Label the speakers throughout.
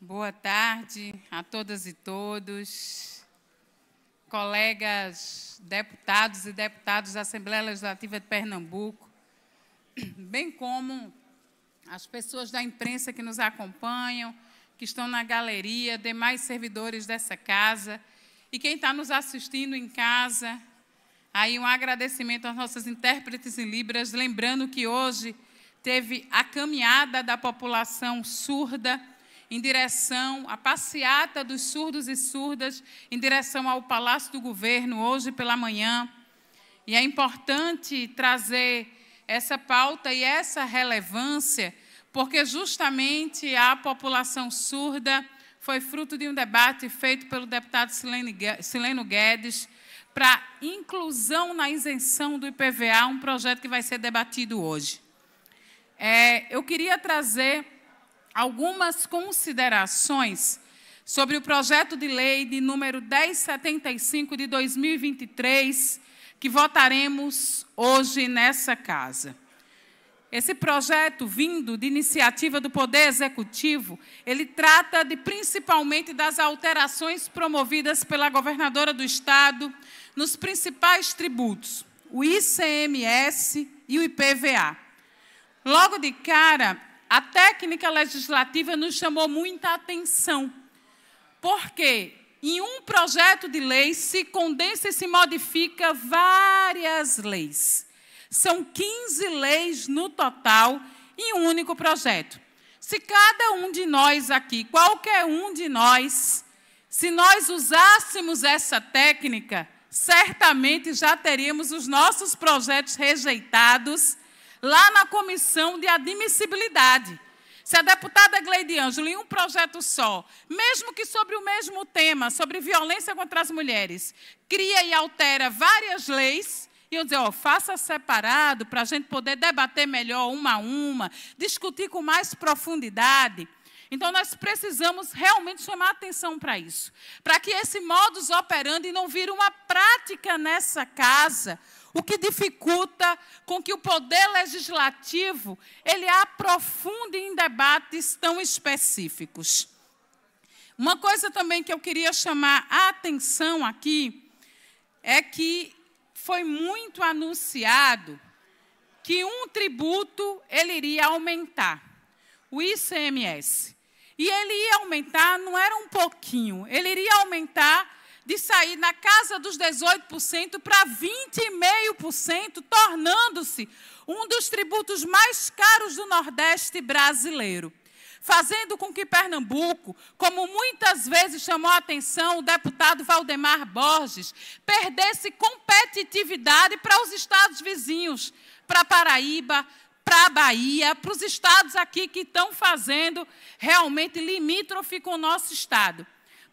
Speaker 1: Boa tarde a todas e todos, colegas deputados e deputados da Assembleia Legislativa de Pernambuco, bem como as pessoas da imprensa que nos acompanham, que estão na galeria, demais servidores dessa casa e quem está nos assistindo em casa. Aí um agradecimento às nossas intérpretes em Libras, lembrando que hoje teve a caminhada da população surda em direção à passeata dos surdos e surdas, em direção ao Palácio do Governo, hoje pela manhã. E é importante trazer essa pauta e essa relevância, porque justamente a população surda foi fruto de um debate feito pelo deputado Sileno Guedes para inclusão na isenção do IPVA, um projeto que vai ser debatido hoje. É, eu queria trazer algumas considerações sobre o projeto de lei de número 1075 de 2023, que votaremos hoje nessa casa. Esse projeto, vindo de iniciativa do Poder Executivo, ele trata de, principalmente das alterações promovidas pela governadora do Estado nos principais tributos, o ICMS e o IPVA. Logo de cara, a técnica legislativa nos chamou muita atenção, porque em um projeto de lei se condensa e se modifica várias leis. São 15 leis no total em um único projeto. Se cada um de nós aqui, qualquer um de nós, se nós usássemos essa técnica, certamente já teríamos os nossos projetos rejeitados lá na comissão de admissibilidade. Se a deputada Gleide Ângelo, em um projeto só, mesmo que sobre o mesmo tema, sobre violência contra as mulheres, cria e altera várias leis, eu dizer, ó, faça separado para a gente poder debater melhor uma a uma, discutir com mais profundidade. Então nós precisamos realmente chamar atenção para isso, para que esse modus operandi não vire uma prática nessa casa, o que dificulta com que o poder legislativo ele aprofunde em debates tão específicos. Uma coisa também que eu queria chamar a atenção aqui é que foi muito anunciado que um tributo ele iria aumentar, o ICMS. E ele ia aumentar, não era um pouquinho, ele iria aumentar de sair na casa dos 18% para 20,5%, tornando-se um dos tributos mais caros do Nordeste brasileiro. Fazendo com que Pernambuco, como muitas vezes chamou a atenção o deputado Valdemar Borges, perdesse competitividade para os estados vizinhos, para Paraíba, para a Bahia, para os estados aqui que estão fazendo realmente limítrofe com o nosso estado.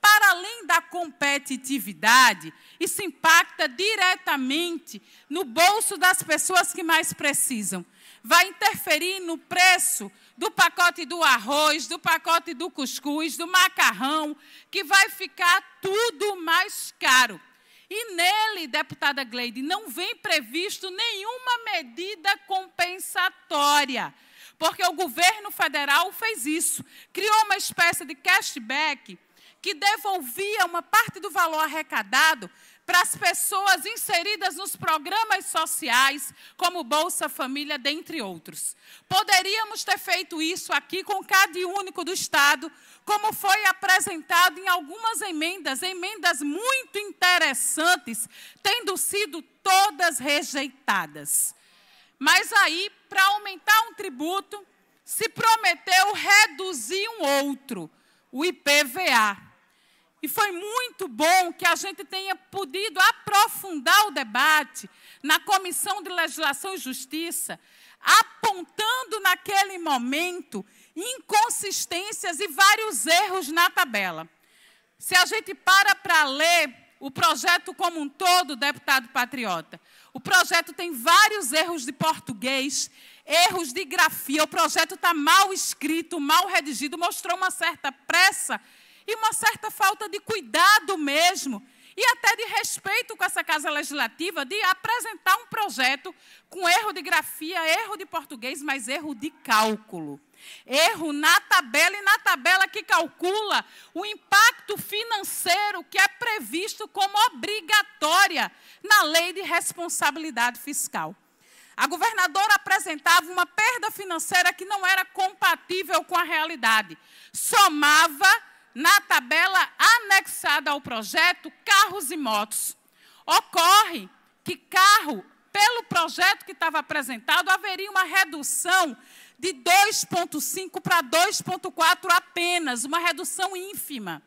Speaker 1: Para além da competitividade, isso impacta diretamente no bolso das pessoas que mais precisam. Vai interferir no preço do pacote do arroz, do pacote do cuscuz, do macarrão, que vai ficar tudo mais caro. E nele, deputada Gleide, não vem previsto nenhuma medida compensatória. Porque o governo federal fez isso. Criou uma espécie de cashback que devolvia uma parte do valor arrecadado para as pessoas inseridas nos programas sociais, como Bolsa Família, dentre outros. Poderíamos ter feito isso aqui com cada único do Estado, como foi apresentado em algumas emendas, emendas muito interessantes, tendo sido todas rejeitadas. Mas aí, para aumentar um tributo, se prometeu reduzir um outro, o IPVA. E foi muito bom que a gente tenha podido aprofundar o debate na Comissão de Legislação e Justiça, apontando naquele momento inconsistências e vários erros na tabela. Se a gente para para ler o projeto como um todo, deputado patriota, o projeto tem vários erros de português, erros de grafia, o projeto está mal escrito, mal redigido, mostrou uma certa pressa e uma certa falta de cuidado mesmo, e até de respeito com essa Casa Legislativa, de apresentar um projeto com erro de grafia, erro de português, mas erro de cálculo. Erro na tabela e na tabela que calcula o impacto financeiro que é previsto como obrigatória na lei de responsabilidade fiscal. A governadora apresentava uma perda financeira que não era compatível com a realidade. Somava na tabela anexada ao projeto carros e motos. Ocorre que carro, pelo projeto que estava apresentado, haveria uma redução de 2,5 para 2,4 apenas, uma redução ínfima.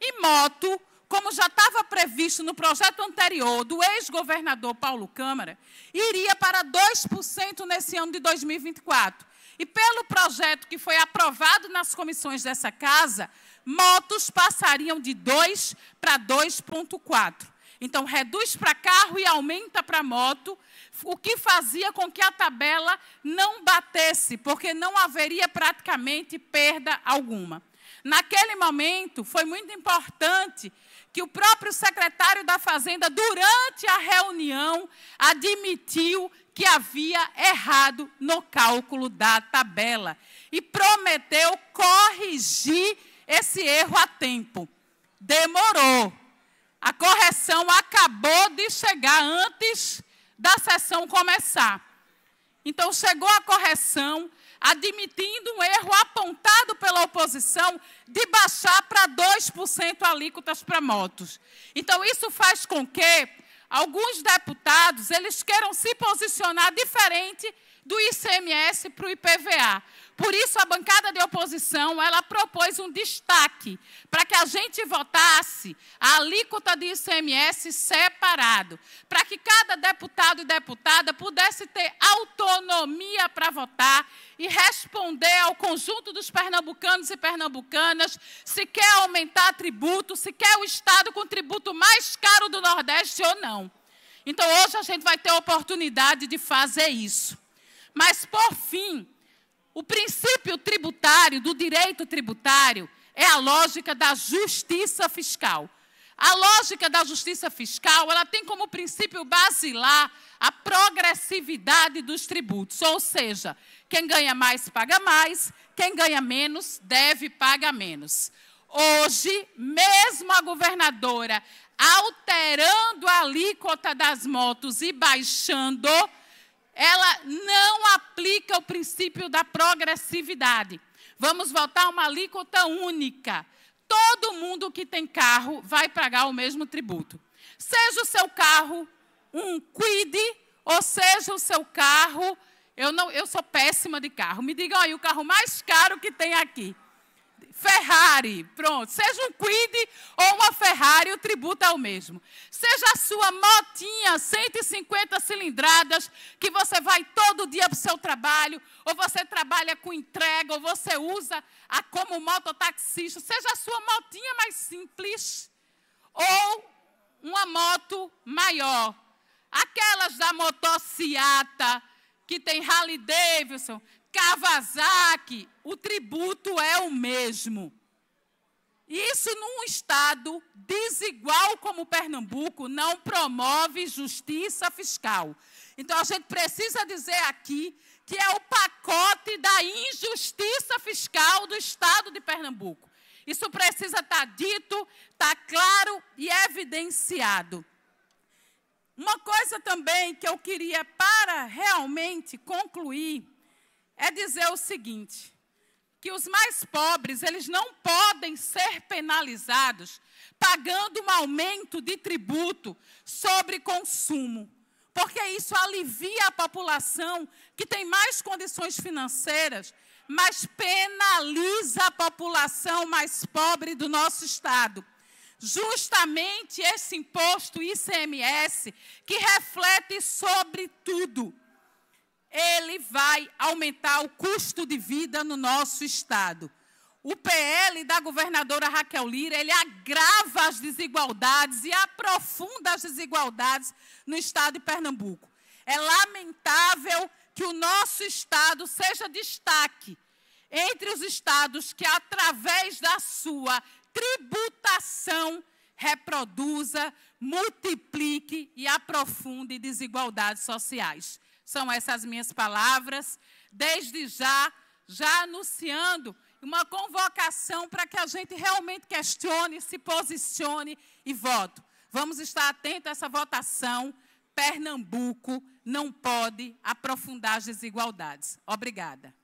Speaker 1: E moto, como já estava previsto no projeto anterior do ex-governador Paulo Câmara, iria para 2% nesse ano de 2024. E pelo projeto que foi aprovado nas comissões dessa casa, motos passariam de 2 para 2,4. Então, reduz para carro e aumenta para moto, o que fazia com que a tabela não batesse, porque não haveria praticamente perda alguma. Naquele momento, foi muito importante que o próprio secretário da Fazenda, durante a reunião, admitiu que havia errado no cálculo da tabela e prometeu corrigir esse erro a tempo. Demorou. A correção acabou de chegar antes da sessão começar. Então, chegou a correção, admitindo um erro apontado pela oposição de baixar para 2% alíquotas para motos. Então, isso faz com que alguns deputados, eles queiram se posicionar diferente do ICMS para o IPVA. Por isso, a bancada de oposição, ela propôs um destaque para que a gente votasse a alíquota de ICMS separado, para que cada deputado e deputada pudesse ter autonomia para votar e responder ao conjunto dos pernambucanos e pernambucanas se quer aumentar tributo, se quer o Estado com tributo mais caro do Nordeste ou não. Então, hoje a gente vai ter a oportunidade de fazer isso. Mas, por fim, o princípio tributário, do direito tributário, é a lógica da justiça fiscal. A lógica da justiça fiscal, ela tem como princípio basilar a progressividade dos tributos, ou seja, quem ganha mais paga mais, quem ganha menos deve pagar menos. Hoje, mesmo a governadora alterando a alíquota das motos e baixando, é o princípio da progressividade. Vamos votar uma alíquota única. Todo mundo que tem carro vai pagar o mesmo tributo. Seja o seu carro um quid, ou seja o seu carro. Eu, não, eu sou péssima de carro. Me digam aí o carro mais caro que tem aqui. Ferrari. Pronto, seja um Quid ou uma Ferrari, o tributo é o mesmo. Seja a sua motinha 150 cilindradas, que você vai todo dia para o seu trabalho, ou você trabalha com entrega, ou você usa a como mototaxista, seja a sua motinha mais simples ou uma moto maior. Aquelas da motociata, que tem Harley Davidson, Kawasaki, o tributo é o mesmo. Isso num estado desigual como Pernambuco não promove justiça fiscal. Então a gente precisa dizer aqui que é o pacote da injustiça fiscal do estado de Pernambuco. Isso precisa estar tá dito, estar tá claro e evidenciado. Uma coisa também que eu queria para realmente concluir é dizer o seguinte: que os mais pobres, eles não podem ser penalizados pagando um aumento de tributo sobre consumo, porque isso alivia a população que tem mais condições financeiras, mas penaliza a população mais pobre do nosso estado. Justamente esse imposto ICMS que reflete sobre tudo ele vai aumentar o custo de vida no nosso estado. O PL da governadora Raquel Lira, ele agrava as desigualdades e aprofunda as desigualdades no estado de Pernambuco. É lamentável que o nosso estado seja destaque entre os estados que através da sua tributação reproduza, multiplique e aprofunde desigualdades sociais. São essas minhas palavras. Desde já, já anunciando uma convocação para que a gente realmente questione, se posicione e vote. Vamos estar atentos a essa votação. Pernambuco não pode aprofundar as desigualdades. Obrigada.